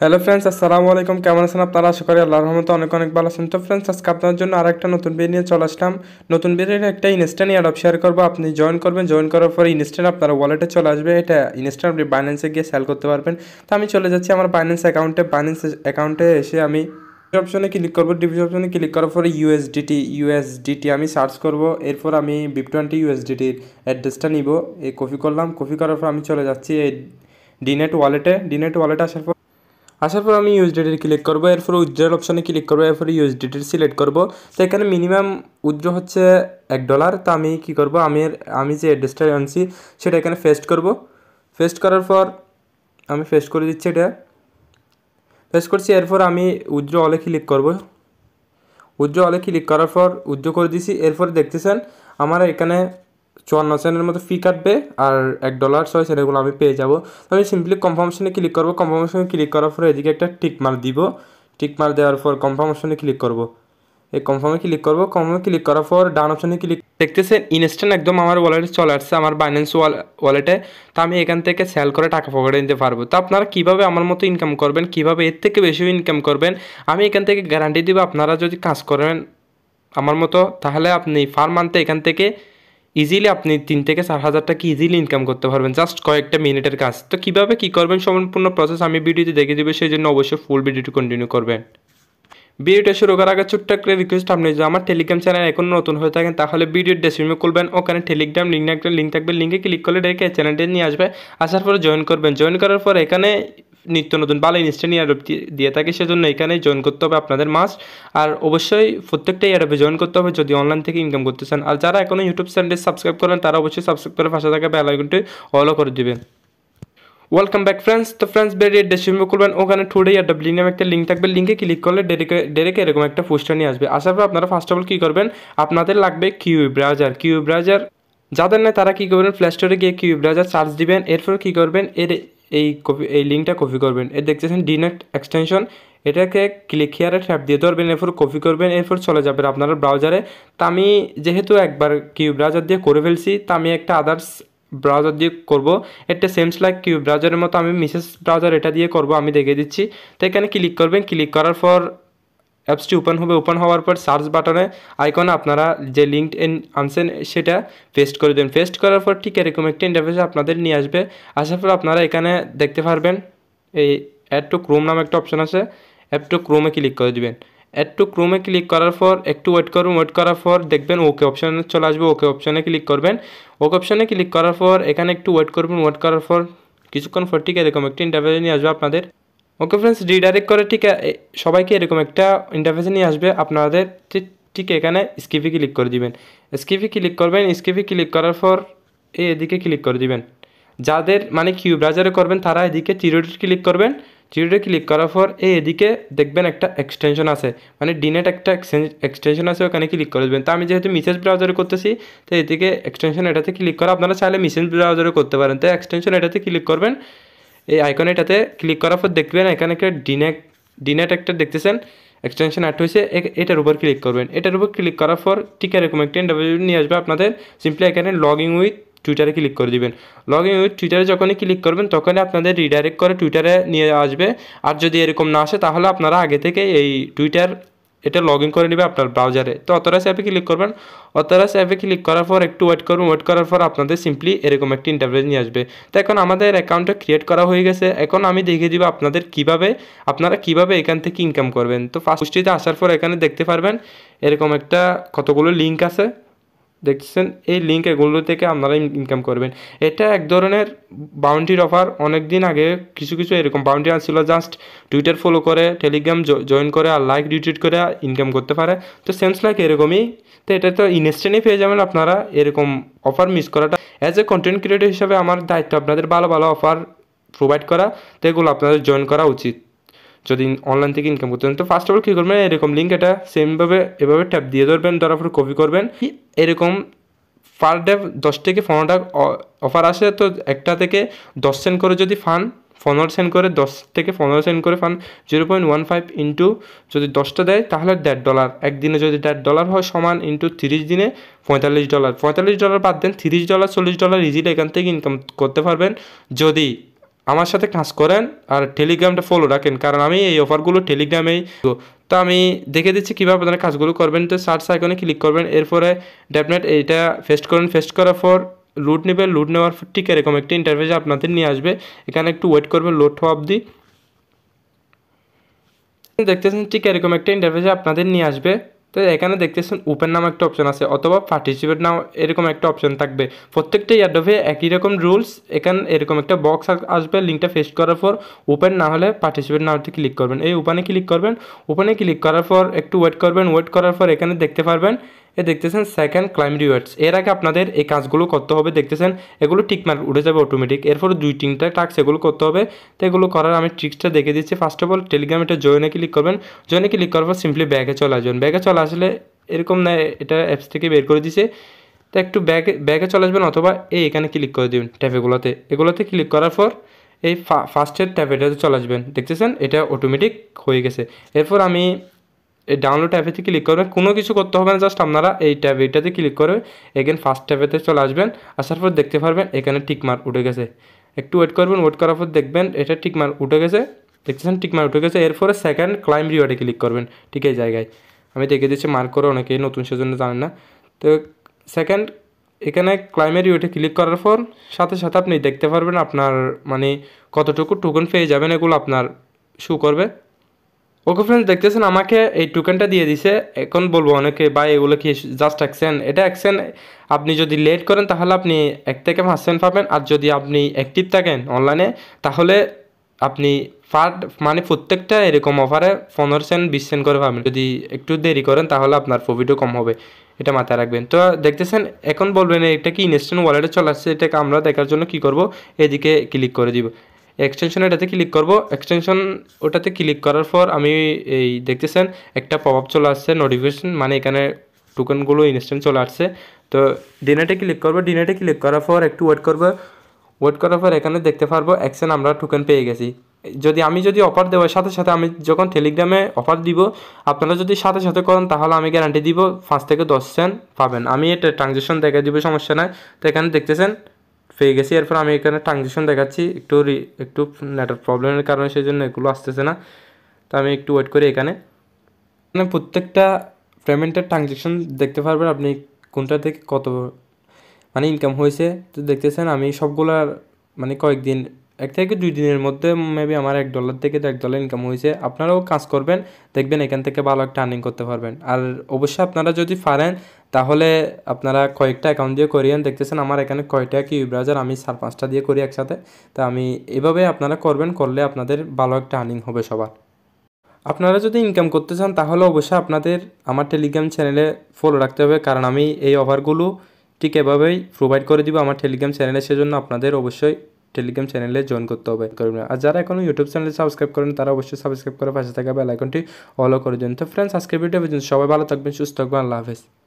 hello friends আসসালামু আলাইকুম কেমন আছেন আপনারা আশা করি আল্লাহর রহমতে অনেক অনেক ভালো আছেন তো ফ্রেন্ডস আজকে আপনার জন্য আর একটা নতুন বিয়ে নিয়ে চলে আসলাম নতুন বিয়ের একটা ইনস্ট্যান্ট অ্যাডপ শেয়ার করবো আপনি জয়েন করবেন জয়েন করার পরে ইনস্ট্যান্ট আপনার ওয়ালেটে চলে আসবে এটা ইনস্ট্যান্ট আপনি বাইন্যান্সে গিয়ে সেল করতে পারবেন তো আমি চলে যাচ্ছি আমার বাইন্যান্স অ্যাকাউন্টে বাইন্যান্স অ্যাকাউন্টে এসে আমি অপশনে ক্লিক করবো ডিপশনে অপশনে ক্লিক করার পরে ইউএসডিটি ইউএসডিটি আমি সার্চ করব এরপর আমি বিপ টোয়েন্টি ইউএসডিটির অ্যাড্রেসটা নিব এই কপি করলাম কপি করার পর আমি চলে যাচ্ছি এই ডিনেট ওয়ালেটে ডিনেট ওয়ালেটে আসার পর আসার পর আমি ইউজ ডেটের ক্লিক করবো এরপর উইথড্রয়াল অপশানে ক্লিক করবো এরপর ইউজ ডেটের সিলেক্ট করবো তো এখানে মিনিমাম উইথড্র হচ্ছে এক ডলার তা আমি কি করব আমি আমি যে অ্যাড্রেসটা আনছি সেটা এখানে ফেস্ট করব ফেস্ট করার পর আমি ফেস্ট করে দিচ্ছি এটা ফেস্ট করছি এরপর আমি উইথড্র অলে ক্লিক করব উইথড্র অলে ক্লিক করার পর উইথড্র করে দিছি এরপর দেখতেছেন আমার এখানে চুয়ান্ন সেন্টের মতো ফি কাটবে আর এক ডলার ছয় সেন্ট এগুলো আমি পেয়ে যাবো আমি সিম্পলি কনফার্মেশনে ক্লিক করবো কনফার্মেশনে ক্লিক করার পরে এদিকে একটা টিক মার দিব টিক মার দেওয়ার পর কনফার্মেশনে ক্লিক করব এই কনফার্মে ক্লিক করবো কনফার্মে ক্লিক করার পর ডান অপশনে ক্লিক দেখতেছেন ইনস্ট্যান্ট একদম আমার ওয়ালেটে চলে আসছে আমার বাইন্যান্স ওয়ালেটে তো আমি এখান থেকে সেল করে টাকা পকেটে নিতে পারবো তো আপনারা কীভাবে আমার মতো ইনকাম করবেন কীভাবে এর থেকে বেশি ইনকাম করবেন আমি এখান থেকে গ্যারান্টি দিব আপনারা যদি কাজ করেন আমার মতো তাহলে আপনি ফার্ম আনতে এখান থেকে ইজিলি আপনি তিন থেকে চার হাজার টাকা ইজিলি ইনকাম করতে পারবেন জাস্ট কয়েকটা মিনিটের কাজ তো কীভাবে কী করবেন সম্পূর্ণ প্রসেস আমি ভিডিওতে দেখে দেবো সেই জন্য অবশ্যই ফুল ভিডিওটি কন্টিনিউ করবেন ভিডিওটা শুরু করার আগে ছোট্ট একটা রিকোয়েস্ট আপনি যদি আমার টেলিগ্রাম চ্যানেল এখন নতুন হয়ে থাকেন তাহলে ভিডিও ডেসক্রিপশনে করবেন ওখানে টেলিগ্রাম লিঙ্ক একটা লিঙ্ক থাকবে লিঙ্কে ক্লিক করলে ডেকে চ্যানেলটি নিয়ে আসবে আসার পরে জয়েন করবেন জয়েন করার পর এখানে নিত্য নতুন বালাই ইনস্ট্যান্ট এয়ারোপ দিয়ে থাকে সেজন্য এখানে জয়েন করতে হবে আপনাদের মাস আর অবশ্যই প্রত্যেকটা ইয়ারোপে জয়েন করতে হবে যদি অনলাইন থেকে ইনকাম করতে চান আর যারা এখনও ইউটিউব চ্যানেলটি সাবস্ক্রাইব করেন তারা অবশ্যই সাবস্ক্রাইব করে পাশে থাকা বেলাইকনটি অলো করে দেবেন ওয়েলকাম ব্যাক ফ্রেন্ডস তো ফ্রেন্ডস বেরিয়ে ডেসক্রিপশন করবেন ওখানে টুডে ইয়ার ডাব্লিউ নামে একটা লিঙ্ক থাকবে লিঙ্কে ক্লিক করলে ডেরেকে ডেরেকে এরকম একটা পোস্টার নিয়ে আসবে আসার পর আপনারা ফার্স্ট অফ অল কী করবেন আপনাদের লাগবে কিউ ব্রাউজার কিউ ব্রাউজার যাদের না তারা কী করবেন প্লে স্টোরে গিয়ে কিউ ব্রাউজার চার্জ দিবেন এরপর কী করবেন এর এই কপি এই লিঙ্কটা কপি করবেন এ দেখতেছেন ডিনেট এক্সটেনশন এটাকে ক্লিক হিয়ারে ট্যাপ দিয়ে ধরবেন এরপর কপি করবেন এরপর চলে যাবেন আপনার ব্রাউজারে তা আমি যেহেতু একবার কিউ ব্রাউজার দিয়ে করে ফেলছি তা আমি একটা আদার্স ব্রাউজার দিয়ে করব এটা সেমস লাইক কিউ ব্রাউজারের মতো আমি মিসেস ব্রাউজার এটা দিয়ে করব আমি দেখে দিচ্ছি তো এখানে ক্লিক করবেন ক্লিক করার পর অ্যাপসটি ওপেন হবে ওপেন হওয়ার পর সার্চ বাটনে আইকনে আপনারা যে লিঙ্ক আনছেন সেটা পেস্ট করে দেন পেস্ট করার পর ঠিক এরকম একটি ইন্টারফেস আপনাদের নিয়ে আসবে আসার পর আপনারা এখানে দেখতে পারবেন এই অ্যাড টু ক্রোম নামে একটা অপশন আছে অ্যাপ টু ক্রোমে ক্লিক করে দেবেন অ্যাড টু ক্রোমে ক্লিক করার পর একটু ওয়েট করুন ওয়েট করার পর দেখবেন ওকে অপশানে চলে আসবে ওকে অপশানে ক্লিক করবেন ওকে অপশানে ক্লিক করার পর এখানে একটু ওয়েট করবেন ওয়েট করার পর কিছুক্ষণ পর ঠিক এরকম একটি ইন্টারভিউ নিয়ে আসবে আপনাদের ওকে ফ্রেন্ডস রিডাইরেক্ট করে ঠিক সবাইকে এরকম একটা ইন্টারফেসে নিয়ে আসবে আপনাদের ঠিক এখানে স্কিপে ক্লিক করে দিবেন স্কিপে ক্লিক করবেন স্কিপে ক্লিক করার পর এই এদিকে ক্লিক করে দিবেন যাদের মানে কিউ ব্রাউজারে করবেন তারা এদিকে চিরোডে ক্লিক করবেন চিরোডে ক্লিক করার পর এই এদিকে দেখবেন একটা এক্সটেনশন আছে মানে ডিনেট একটা এক্সটেনশন আছে ওখানে ক্লিক করে দেবেন তো আমি যেহেতু মিসেজ ব্রাউজারে করতেছি তো এদিকে এক্সটেনশন এটাতে ক্লিক করা আপনারা চাইলে মিসেজ ব্রাউজারে করতে পারেন তো এক্সটেনশন এটাতে ক্লিক করবেন এই আইকন এটাতে ক্লিক করার পর দেখবেন এখানে একটা ডিনেক ডিনেট একটা দেখতেছেন এক্সটেনশন আট হয়েছে এটার উপর ক্লিক করবেন এটার উপর ক্লিক করার পর ঠিক এরকম একটা ইন্টারভিউ নিয়ে আসবে আপনাদের সিম্পলি এখানে লগ ইন উইথ টুইটারে ক্লিক করে দিবেন লগ ইন উইথ টুইটারে যখনই ক্লিক করবেন তখনই আপনাদের রিডাইরেক্ট করে টুইটারে নিয়ে আসবে আর যদি এরকম না আসে তাহলে আপনারা আগে থেকে এই টুইটার এটা লগ ইন করে নেবে আপনার ব্রাউজারে তো অথরাইজ অ্যাপে ক্লিক করবেন অথরাইজ অ্যাপে ক্লিক করার পর একটু ওয়েট করবেন ওয়েট করার পর আপনাদের সিম্পলি এরকম একটি ইন্টারভিউ নিয়ে আসবে তো এখন আমাদের অ্যাকাউন্টটা ক্রিয়েট করা হয়ে গেছে এখন আমি দেখিয়ে দিব আপনাদের কিভাবে আপনারা কিভাবে এখান থেকে ইনকাম করবেন তো ফার্স্ট আসার পর এখানে দেখতে পারবেন এরকম একটা কতগুলো লিঙ্ক আছে দেখছেন এই লিঙ্ক এগুলো থেকে আপনারা ইনকাম করবেন এটা এক ধরনের বাউন্ডারির অফার অনেক দিন আগে কিছু কিছু এরকম বাউন্ডারি আসছিল জাস্ট টুইটার ফলো করে টেলিগ্রাম জয়েন করে আর লাইক রিটুইট করে ইনকাম করতে পারে তো সেন্স লাইক এরকমই তো এটা তো ইনস্ট্যান্টই পেয়ে যাবেন আপনারা এরকম অফার মিস করাটা অ্যাজ এ কন্টেন্ট ক্রিয়েটর হিসাবে আমার দায়িত্ব আপনাদের ভালো ভালো অফার প্রোভাইড করা তো এগুলো আপনাদের জয়েন করা উচিত যদি অনলাইন থেকে ইনকাম করতে চান তো ফার্স্ট অফ অল কী করবেন এরকম লিঙ্ক এটা সেমভাবে এভাবে ট্যাপ দিয়ে ধরবেন ধরার পর কপি করবেন এরকম পার ডে দশ থেকে পনেরোটা অফার আসে তো একটা থেকে দশ সেন্ট করে যদি ফান পনেরো সেন্ট করে দশ থেকে পনেরো সেন্ট করে ফান zero point one five into যদি দশটা দেয় তাহলে দেড় ডলার একদিনে যদি দেড় ডলার হয় সমান ইন্টু তিরিশ দিনে পঁয়তাল্লিশ ডলার পঁয়তাল্লিশ ডলার বাদ দেন তিরিশ ডলার চল্লিশ ডলার ইজিলি এখান থেকে ইনকাম করতে পারবেন যদি আমার সাথে কাজ করেন আর টেলিগ্রামটা ফলো রাখেন কারণ আমি এই অফারগুলো টেলিগ্রামেই তো আমি দেখে দিচ্ছি কীভাবে আপনারা কাজগুলো করবেন তো সার্চ আইকনে ক্লিক করবেন এরপরে ডেফিনেট এইটা ফেস্ট করেন ফেস্ট করার পর লুট নেবেন লুট নেওয়ার পর ঠিক এরকম একটি ইন্টারভিউ আপনাদের নিয়ে আসবে এখানে একটু ওয়েট করবেন লোড হওয়া অবধি দেখতেছেন ঠিক এরকম একটা ইন্টারভিউ আপনাদের নিয়ে আসবে তো এখানে দেখতেছেন ওপেন নাম একটা অপশন আছে অথবা পার্টিসিপেট নাম এরকম একটা অপশন থাকবে প্রত্যেকটা ইয়াডোভে একই রকম রুলস এখানে এরকম একটা বক্স আসবে লিঙ্কটা ফেস্ট করার পর ওপেন না হলে পার্টিসিপেট নাওতে ক্লিক করবেন এই ওপেনে ক্লিক করবেন ওপেনে ক্লিক করার পর একটু ওয়েট করবেন ওয়েট করার পর এখানে দেখতে পারবেন এ দেখতেছেন সেকেন্ড ক্লাইম রিওয়ার্ডস এর আগে আপনাদের এই কাজগুলো করতে হবে দেখতেছেন এগুলো টিকমার্ক উঠে যাবে অটোমেটিক এরপরে দুই তিনটা টাস্ক এগুলো করতে হবে তো এগুলো করার আমি ট্রিক্সটা দেখে দিচ্ছি ফার্স্ট অফ অল টেলিগ্রাম এটা জয়নে ক্লিক করবেন জয়নে ক্লিক করার পর সিম্পলি ব্যাগে চলে আসবেন ব্যাগে চলে আসলে এরকম না এটা অ্যাপস থেকে বের করে দিছে তো একটু ব্যাগে ব্যাগে চলে আসবেন অথবা এই এখানে ক্লিক করে দেবেন ট্যাপেগুলোতে এগুলোতে ক্লিক করার পর এই ফার্স্টের ট্যাপেটাতে চলে আসবেন দেখতেছেন এটা অটোমেটিক হয়ে গেছে এরপর আমি এই ডাউনলোড অ্যাপেতে ক্লিক করবেন কোনো কিছু করতে হবে না জাস্ট আপনারা এই ট্যাব এইটাতে ক্লিক করবেন এখানে ফার্স্ট ট্যাপেতে চলে আসবেন আসার পর দেখতে পারবেন এখানে টিকমার উঠে গেছে একটু ওয়েট করবেন ওয়েট করার পর দেখবেন এটা টিকমার উঠে গেছে দেখতেছেন টিকমার উঠে গেছে এরপরে সেকেন্ড ক্লাইম রিওয়ার্ডে ক্লিক করবেন ঠিক এই জায়গায় আমি দেখে দিচ্ছি মার্ক করে অনেকেই নতুন সেজন্য জানেন না তো সেকেন্ড এখানে ক্লাইমের রিওয়ার্ডে ক্লিক করার পর সাথে সাথে আপনি দেখতে পারবেন আপনার মানে কতটুকু টোকেন পেয়ে যাবেন এগুলো আপনার শু করবে ওকে ফ্রেন্ডস দেখতেছেন আমাকে এই টোকেনটা দিয়ে দিছে এখন বলবো অনেকে ভাই এগুলো কি জাস্ট অ্যাকশন এটা অ্যাকশন আপনি যদি লেট করেন তাহলে আপনি এক থেকে পাঁচ সেন্ট পাবেন আর যদি আপনি অ্যাক্টিভ থাকেন অনলাইনে তাহলে আপনি ফার্ড মানে প্রত্যেকটা এরকম অফারে পনেরো সেন্ট বিশ সেন্ট করে পাবেন যদি একটু দেরি করেন তাহলে আপনার প্রফিটও কম হবে এটা মাথায় রাখবেন তো দেখতেছেন এখন বলবেন এটা কি ইনস্ট্যান্ট ওয়ালেটে চলে আসছে এটাকে আমরা দেখার জন্য কি করব এদিকে ক্লিক করে দিব এক্সটেনশন এটাতে ক্লিক করব এক্সটেনশন ওটাতে ক্লিক করার পর আমি এই দেখতেছেন একটা প্রভাব চলে আসছে নোটিফিকেশন মানে এখানে টোকেনগুলো ইনস্ট্যান্ট চলে আসছে তো ডিনেটে ক্লিক করব ডিনেটে ক্লিক করার পর একটু ওয়েট করবো ওয়েট করার পর এখানে দেখতে পারবো অ্যাকশন আমরা টোকেন পেয়ে গেছি যদি আমি যদি অফার দেওয়ার সাথে সাথে আমি যখন টেলিগ্রামে অফার দিব আপনারা যদি সাথে সাথে করেন তাহলে আমি গ্যারান্টি দিব পাঁচ থেকে দশ সেন্ট পাবেন আমি এটা ট্রানজেকশন দেখে দিব সমস্যা নাই তো এখানে দেখতেছেন পেয়ে গেছি এরপর আমি এখানে ট্রানজেকশন দেখাচ্ছি একটু একটু নেটওয়ার্ক প্রবলেমের কারণে সেই জন্য এগুলো আসতেছে না তো আমি একটু ওয়েট করি এখানে মানে প্রত্যেকটা পেমেন্টের ট্রানজেকশন দেখতে পারবেন আপনি কোনটা থেকে কত মানে ইনকাম হয়েছে তো দেখতেছেন আমি সবগুলার মানে কয়েকদিন এক থেকে দুই দিনের মধ্যে মেবি আমার এক ডলার থেকে তো এক ডলার ইনকাম হয়েছে আপনারাও কাজ করবেন দেখবেন এখান থেকে ভালো একটা আর্নিং করতে পারবেন আর অবশ্যই আপনারা যদি পারেন তাহলে আপনারা কয়েকটা অ্যাকাউন্ট দিয়ে করিয়েন দেখতেছেন আমার এখানে কয়টা কি ইউব্রাজার আমি চার পাঁচটা দিয়ে করি একসাথে তা আমি এভাবে আপনারা করবেন করলে আপনাদের ভালো একটা আর্নিং হবে সবার আপনারা যদি ইনকাম করতে চান তাহলে অবশ্যই আপনাদের আমার টেলিগ্রাম চ্যানেলে ফলো রাখতে হবে কারণ আমি এই অফারগুলো ঠিক এভাবেই প্রোভাইড করে দিব আমার টেলিগ্রাম চ্যানেলে সেজন্য আপনাদের অবশ্যই টেলিগ্রাম চ্যানেলে জয়েন করতে হবে আর যারা এখনো ইউটিউব চ্যানেলে সাবস্ক্রাইব করেন তারা অবশ্যই সাবস্ক্রাইব করে পাশে থাকা বেলাইকনটি অলো করে দিন তো ফ্রেন্ডস আজকের ভিডিও পর্যন্ত সবাই ভালো থাকবেন সুস্থ থাকবেন আল্লাহ হাফেজ